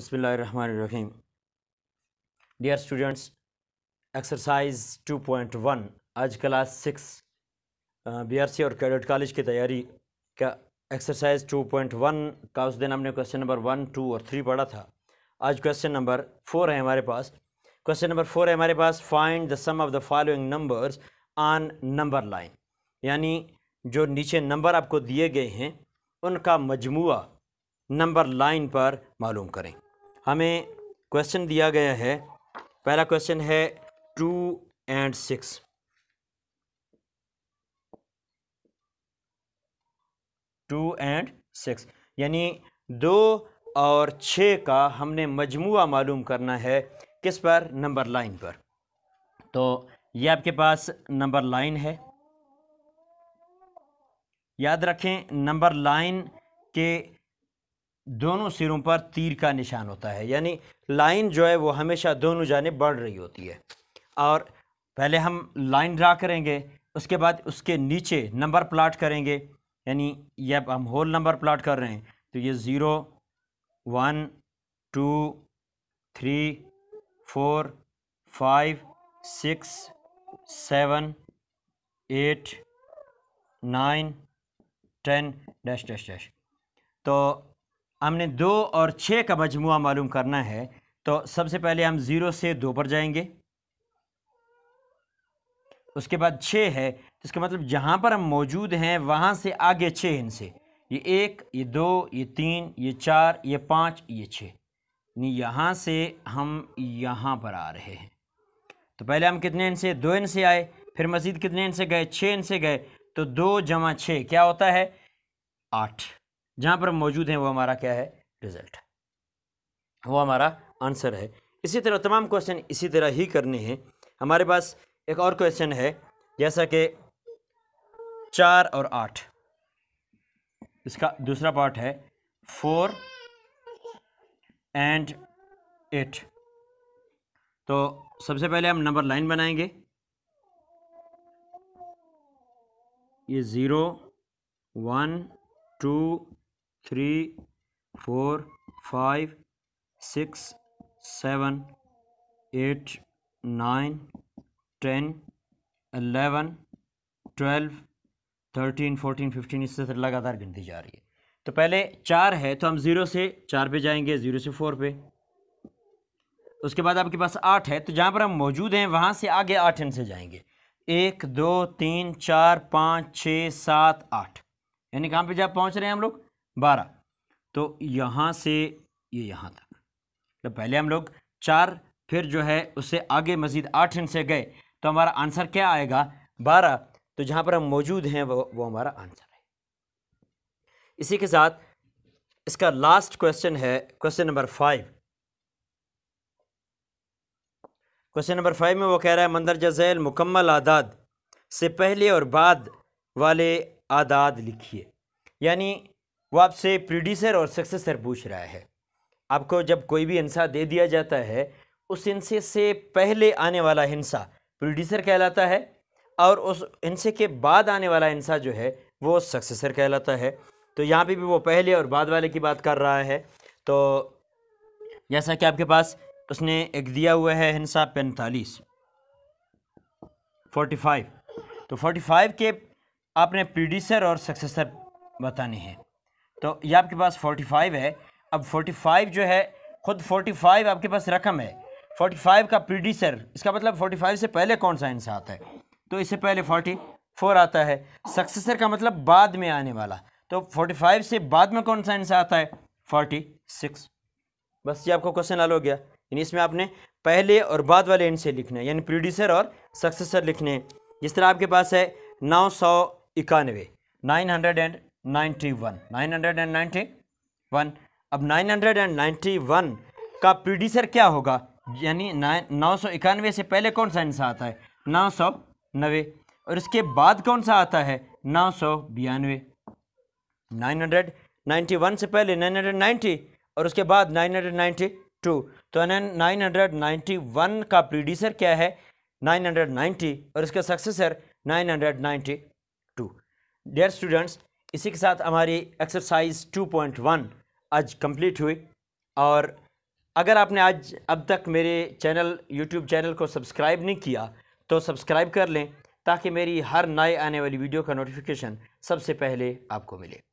बसमीम dear students exercise 2.1 आज class six BRC और कैडेट कॉलेज की तैयारी का एक्सरसाइज 2.1 का उस दिन हमने क्वेश्चन नंबर वन टू और थ्री पढ़ा था आज क्वेश्चन नंबर फोर है हमारे पास क्वेश्चन नंबर फोर है हमारे पास find the sum of the following numbers on number line यानी जो नीचे नंबर आपको दिए गए हैं उनका मजमू नंबर लाइन पर मालूम करें हमें क्वेश्चन दिया गया है पहला क्वेश्चन है two and six two and six यानी दो और छः का हमने मजमू मालूम करना है किस पर नंबर लाइन पर तो ये आपके पास नंबर लाइन है याद रखें नंबर लाइन के दोनों सिरों पर तीर का निशान होता है यानी लाइन जो है वो हमेशा दोनों जाने बढ़ रही होती है और पहले हम लाइन ड्रा करेंगे उसके बाद उसके नीचे नंबर प्लाट करेंगे यानी ये हम होल नंबर प्लाट कर रहे हैं तो ये zero one two three four five six seven eight nine ten dash dash dash तो हमने दो और छः का मजमु मालूम करना है तो सबसे पहले हम ज़ीरो से दो पर जाएंगे उसके बाद छः है तो इसका मतलब जहाँ पर हम मौजूद हैं वहाँ से आगे छः इनसे ये एक ये दो ये तीन ये चार ये पाँच ये छः यानी यहाँ से हम यहाँ पर आ रहे हैं तो पहले हम कितने इनसे दो इनसे आए फिर मज़ीद कितने इनसे गए छः इनसे गए तो दो जमा छः क्या होता है आठ जहां पर हम मौजूद हैं वो हमारा क्या है रिजल्ट वो हमारा आंसर है इसी तरह तमाम क्वेश्चन इसी तरह ही करने हैं हमारे पास एक और क्वेश्चन है जैसा कि चार और आठ इसका दूसरा पार्ट है फोर एंड एट तो सबसे पहले हम नंबर लाइन बनाएंगे ये zero one two three four five six seven eight nine ten eleven twelve thirteen fourteen fifteen इससे तो लगातार गिनती जा रही है तो पहले चार है तो हम ज़ीरो से चार पे जाएंगे ज़ीरो से फोर पे उसके बाद आपके पास आठ है तो जहाँ पर हम मौजूद हैं वहाँ से आगे आठ इन से जाएंगे एक दो तीन चार पाँच छः सात आठ यानी कहाँ पे जब पहुँच रहे हैं हम लोग बारह तो यहाँ से ये यहाँ तक तो पहले हम लोग चार फिर जो है उससे आगे मज़ीद आठ इंच से गए तो हमारा आंसर क्या आएगा बारह तो जहाँ पर हम मौजूद हैं वो वो हमारा आंसर है इसी के साथ इसका लास्ट क्वेश्चन है question number five question number five में वो कह रहा है मंदरजा झैल मुकम्मल आदाद से पहले और बाद वाले आदाद लिखिए यानी वो आपसे प्रोड्यूसर और सक्सेसर पूछ रहा है आपको जब कोई भी हिंसा दे दिया जाता है उस हिंसे से पहले आने वाला हिंसा प्रोड्यूसर कहलाता है और उस हिंसे के बाद आने वाला हिंसा जो है वो सक्सेसर कहलाता है तो यहाँ पे भी वो पहले और बाद वाले की बात कर रहा है तो जैसा कि आपके पास उसने एक दिया हुआ है हिंसा पैंतालीस फोर्टी फाइव तो फोर्टी फाइव के आपने प्रोड्यूसर और सक्सेसर बताने हैं तो ये आपके पास 45 है अब 45 जो है ख़ुद 45 आपके पास रकम है 45 का प्रोड्यूसर इसका मतलब 45 से पहले कौन सा इंस आता है तो इससे पहले 44 आता है सक्सेसर का मतलब बाद में आने वाला तो 45 से बाद में कौन सा इंस आता है 46 बस ये आपको क्वेश्चन हल हो गया यानी इसमें आपने पहले और बाद वाले इंड से लिखना है यानी प्रोड्यूसर और सक्सेसर लिखने हैं जिस तरह आपके पास है नौ सौ इक्यानवे nine hundred and ninety one nine hundred and ninety one अब nine hundred and ninety one का प्रोड्यूसर क्या होगा यानी नौ सौ इक्यानवे से पहले कौन सा हिस्सा आता है नौ सौ नबे और इसके बाद कौन सा आता है नौ सौ बयानवे नाइन हंड्रेड नाइन्टी वन से पहले नाइन हंड्रेड नाइन्टी और उसके बाद नाइन हंड्रेड नाइन्टी टू तो नाइन हंड्रेड नाइन्टी वन का प्रोड्यूसर क्या है नाइन हंड्रेड नाइन्टी और इसका successor nine hundred ninety two dear students इसी के साथ हमारी एक्सरसाइज 2.1 आज कंप्लीट हुई और अगर आपने आज अब तक मेरे चैनल यूट्यूब चैनल को सब्सक्राइब नहीं किया तो सब्सक्राइब कर लें ताकि मेरी हर नए आने वाली वीडियो का नोटिफिकेशन सबसे पहले आपको मिले